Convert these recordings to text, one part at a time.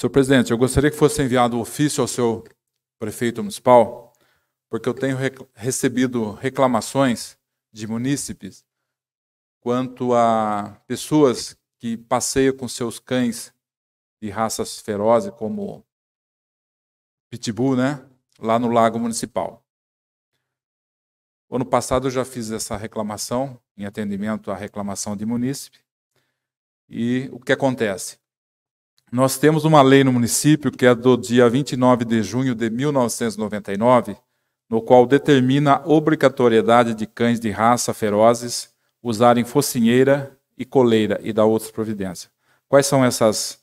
Senhor presidente, eu gostaria que fosse enviado ofício ao seu prefeito municipal, porque eu tenho rec recebido reclamações de munícipes quanto a pessoas que passeiam com seus cães de raças ferozes, como pitbull, né? Lá no Lago Municipal. O ano passado eu já fiz essa reclamação, em atendimento à reclamação de munícipe. E o que acontece? Nós temos uma lei no município que é do dia 29 de junho de 1999, no qual determina a obrigatoriedade de cães de raça ferozes usarem focinheira e coleira e da outras providências. Quais são essas,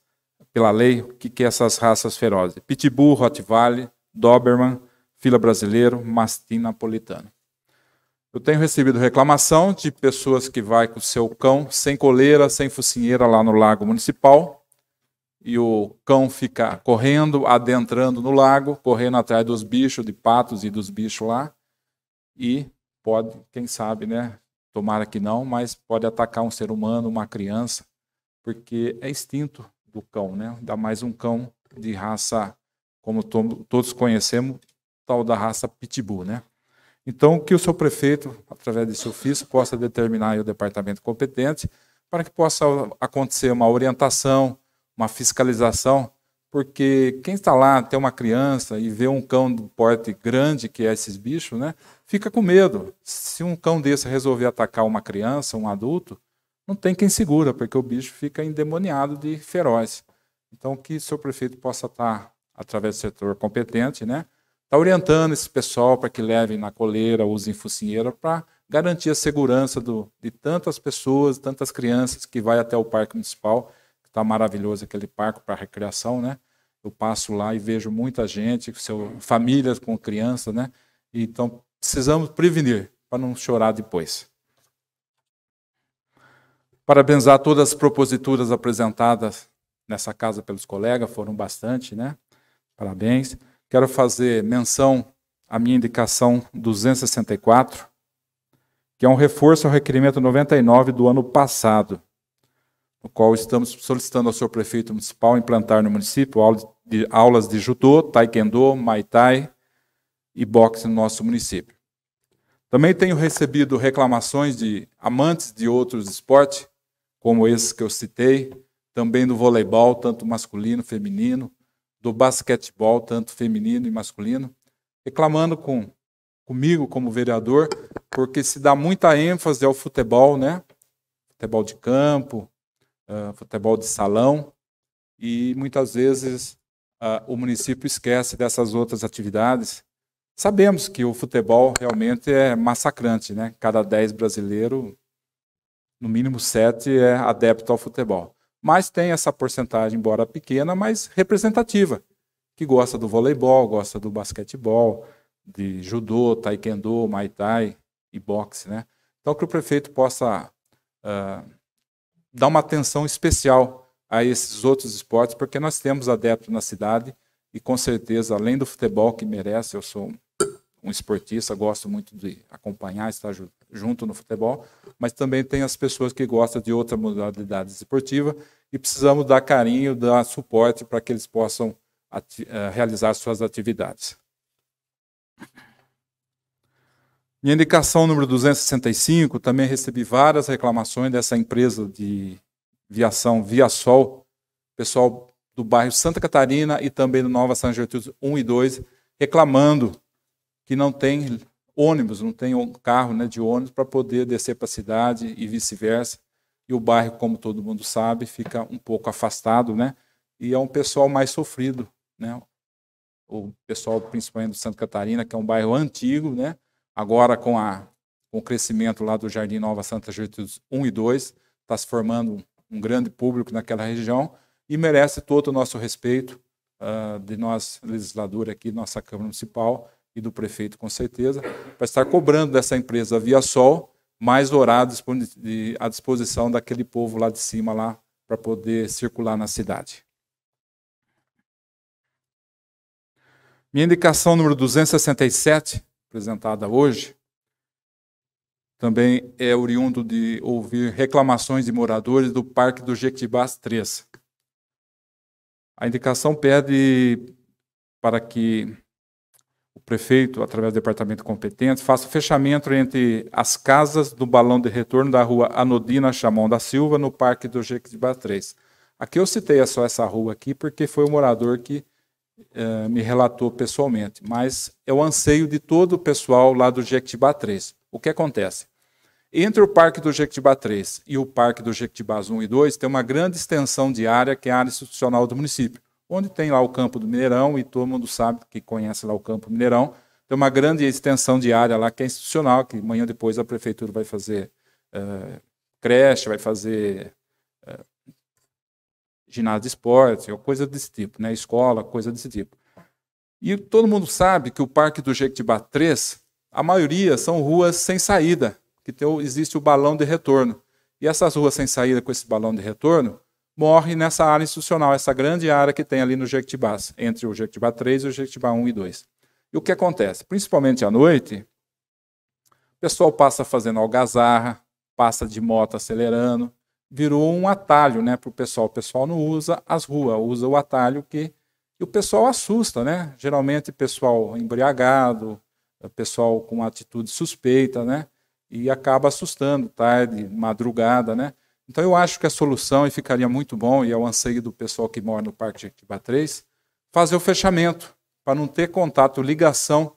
pela lei, o que, que é essas raças ferozes? Pitbull, Rottweiler, Doberman, Fila Brasileiro, Mastim Napolitano. Eu tenho recebido reclamação de pessoas que vai com seu cão sem coleira, sem focinheira lá no lago municipal, e o cão fica correndo, adentrando no lago, correndo atrás dos bichos, de patos e dos bichos lá, e pode, quem sabe, né? Tomara que não, mas pode atacar um ser humano, uma criança, porque é instinto do cão, né? Ainda mais um cão de raça, como to todos conhecemos, tal da raça pitbull, né? Então, que o seu prefeito, através de seu ofício, possa determinar o departamento competente para que possa acontecer uma orientação, uma fiscalização, porque quem está lá, tem uma criança e vê um cão do porte grande, que é esses bichos, né, fica com medo. Se um cão desse resolver atacar uma criança, um adulto, não tem quem segura, porque o bicho fica endemoniado de feroz. Então, que o seu prefeito possa estar, através do setor competente, né, Tá orientando esse pessoal para que levem na coleira, usem focinheira, para garantir a segurança do, de tantas pessoas, tantas crianças que vai até o parque municipal Tá maravilhoso aquele parque para recreação, né? Eu passo lá e vejo muita gente, seu, famílias com crianças, né? Então precisamos prevenir para não chorar depois. Parabenizar todas as proposituras apresentadas nessa casa pelos colegas, foram bastante, né? Parabéns. Quero fazer menção à minha indicação 264, que é um reforço ao requerimento 99 do ano passado, no qual estamos solicitando ao senhor prefeito municipal implantar no município aulas de judô, taekwondo, muay thai e boxe no nosso município. Também tenho recebido reclamações de amantes de outros esportes, como esses que eu citei, também do voleibol, tanto masculino, feminino, do basquetebol, tanto feminino e masculino, reclamando com comigo como vereador, porque se dá muita ênfase ao futebol, né? Futebol de campo, ah, futebol de salão, e muitas vezes uh, o município esquece dessas outras atividades. Sabemos que o futebol realmente é massacrante, né? Cada 10 brasileiro, no mínimo 7 é adepto ao futebol. Mas tem essa porcentagem, embora pequena, mas representativa, que gosta do voleibol, gosta do basquetebol, de judô, taekwondo, muay thai e boxe, né? Então que o prefeito possa uh, dar uma atenção especial a esses outros esportes, porque nós temos adeptos na cidade e com certeza, além do futebol que merece, eu sou um esportista, gosto muito de acompanhar, estar junto no futebol, mas também tem as pessoas que gostam de outra modalidade esportiva e precisamos dar carinho, dar suporte para que eles possam eh, realizar suas atividades. Minha indicação número 265, também recebi várias reclamações dessa empresa de viação Viasol, pessoal do bairro Santa Catarina e também do Nova São Gertrudes 1 e 2, reclamando que não tem ônibus, não tem um carro né, de ônibus para poder descer para a cidade e vice-versa. E o bairro, como todo mundo sabe, fica um pouco afastado, né? E é um pessoal mais sofrido, né? O pessoal, principalmente do Santa Catarina, que é um bairro antigo, né? Agora, com, a, com o crescimento lá do Jardim Nova Santa Gertrudes 1 e 2, está se formando um grande público naquela região e merece todo o nosso respeito uh, de nós, legisladora aqui, nossa Câmara Municipal e do prefeito, com certeza, para estar cobrando dessa empresa Via Sol mais horários à disposição daquele povo lá de cima, lá, para poder circular na cidade. Minha indicação número 267 apresentada hoje, também é oriundo de ouvir reclamações de moradores do Parque do Jequitibás 3. A indicação pede para que o prefeito, através do departamento competente, faça o fechamento entre as casas do balão de retorno da rua Anodina Chamon da Silva, no Parque do Jequitibás 3. Aqui eu citei só essa rua aqui porque foi o morador que eh, me relatou pessoalmente, mas é o anseio de todo o pessoal lá do Jequitibá 3. O que acontece? Entre o Parque do Jequitibá 3 e o Parque do Jequitibá 1 e 2 tem uma grande extensão de área, que é a área institucional do município, onde tem lá o Campo do Mineirão, e todo mundo sabe que conhece lá o Campo Mineirão, tem uma grande extensão de área lá que é institucional, que amanhã depois a prefeitura vai fazer eh, creche, vai fazer eh, ginásio de esportes, coisa desse tipo, né? escola, coisa desse tipo. E todo mundo sabe que o Parque do Jequitibá 3, a maioria são ruas sem saída, que tem, existe o balão de retorno. E essas ruas sem saída com esse balão de retorno morrem nessa área institucional, essa grande área que tem ali no Jequitibá, entre o Jequitibá 3 e o Jequitibá 1 e 2. E o que acontece? Principalmente à noite, o pessoal passa fazendo algazarra, passa de moto acelerando, virou um atalho né, para o pessoal. O pessoal não usa as ruas, usa o atalho que, o pessoal assusta. Né? Geralmente pessoal embriagado, eh, pessoal com atitude suspeita, né? e acaba assustando tarde, madrugada. Né? Então eu acho que a solução, e ficaria muito bom, e é o anseio do pessoal que mora no Parque Jequitibá 3, fazer o fechamento, para não ter contato, ligação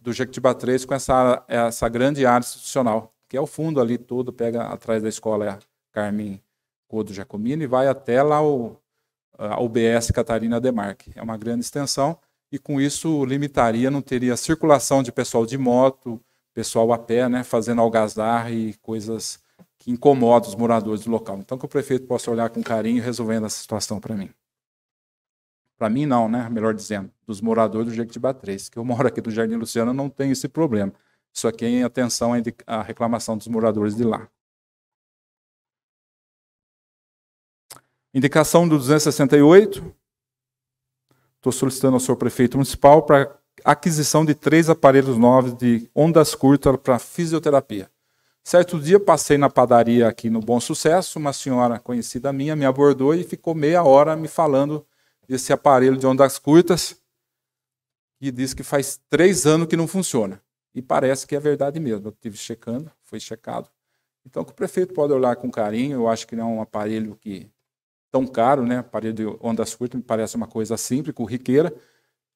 do Jequitibá 3 com essa, essa grande área institucional, que é o fundo ali todo, pega atrás da escola, é Carmen Codo Jacomini, e vai até lá o UBS Catarina Demarque. É uma grande extensão e com isso limitaria, não teria circulação de pessoal de moto, pessoal a pé, né, fazendo algazarra e coisas que incomodam os moradores do local. Então que o prefeito possa olhar com carinho resolvendo essa situação para mim. Para mim não, né, melhor dizendo, dos moradores do Jequitibá 3, que eu moro aqui do Jardim Luciano, não tem esse problema. Isso aqui é em atenção à reclamação dos moradores de lá. Indicação do 268. Estou solicitando ao senhor prefeito municipal para aquisição de três aparelhos novos de ondas curtas para fisioterapia. Certo dia passei na padaria aqui no Bom Sucesso, uma senhora conhecida minha me abordou e ficou meia hora me falando desse aparelho de ondas curtas e disse que faz três anos que não funciona. E parece que é verdade mesmo. Eu estive checando, foi checado. Então, que o prefeito pode olhar com carinho, eu acho que não é um aparelho que tão caro, né? Aparelho ondas curtas me parece uma coisa simples, corriqueira,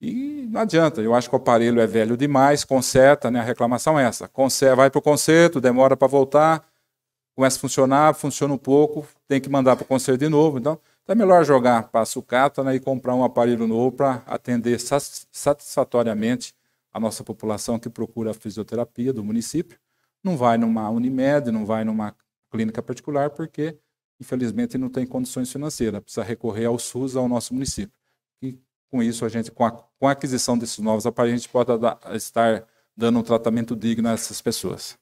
e não adianta. Eu acho que o aparelho é velho demais, conserta, né? A reclamação é essa. Conserta, vai para o conserto, demora para voltar, começa a funcionar, funciona um pouco, tem que mandar para o conserto de novo. Então, então é melhor jogar para a sucata né? e comprar um aparelho novo para atender satisfatoriamente a nossa população que procura a fisioterapia do município. Não vai numa Unimed, não vai numa clínica particular, porque infelizmente não tem condições financeiras, precisa recorrer ao SUS, ao nosso município. E com isso, a gente, com a, com a aquisição desses novos aparelhos, a gente pode dar, estar dando um tratamento digno a essas pessoas.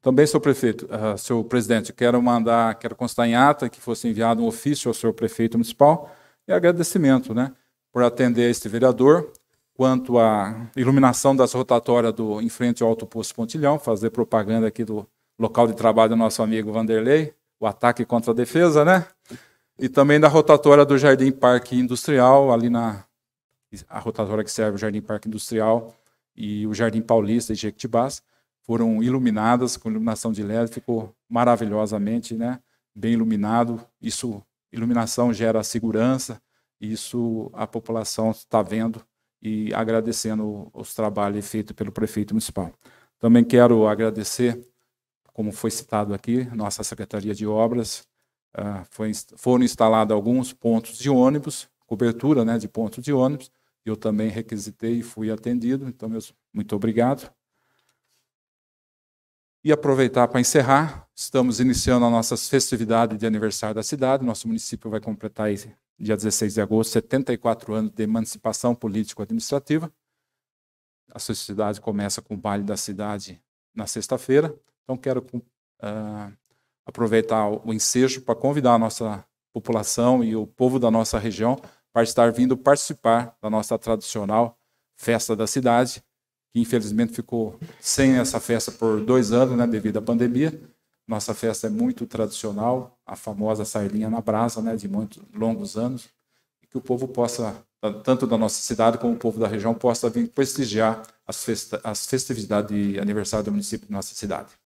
Também, senhor prefeito, uh, senhor presidente, quero mandar, quero constar em ata que fosse enviado um ofício ao senhor prefeito municipal e agradecimento, né, por atender este vereador quanto à iluminação das rotatórias do em frente ao Alto Poço Pontilhão, fazer propaganda aqui do local de trabalho do nosso amigo Vanderlei, o ataque contra a defesa, né? E também da rotatória do Jardim Parque Industrial, ali na a rotatória que serve o Jardim Parque Industrial e o Jardim Paulista de Jequitibás, foram iluminadas com iluminação de LED, ficou maravilhosamente, né? Bem iluminado. Isso iluminação gera segurança, isso a população está vendo e agradecendo os trabalhos feitos pelo prefeito municipal. Também quero agradecer como foi citado aqui, nossa Secretaria de Obras, uh, foi, foram instalados alguns pontos de ônibus, cobertura né, de pontos de ônibus. Eu também requisitei e fui atendido, então, meus, muito obrigado. E aproveitar para encerrar, estamos iniciando a nossas festividades de aniversário da cidade. Nosso município vai completar, dia 16 de agosto, 74 anos de emancipação político-administrativa. A sociedade começa com o baile da cidade na sexta-feira. Então, quero uh, aproveitar o ensejo para convidar a nossa população e o povo da nossa região para estar vindo participar da nossa tradicional festa da cidade, que infelizmente ficou sem essa festa por dois anos, né, devido à pandemia. Nossa festa é muito tradicional, a famosa sardinha na brasa, né, de muitos longos anos, e que o povo possa, tanto da nossa cidade como o povo da região, possa vir prestigiar as, festa, as festividades de aniversário do município de nossa cidade.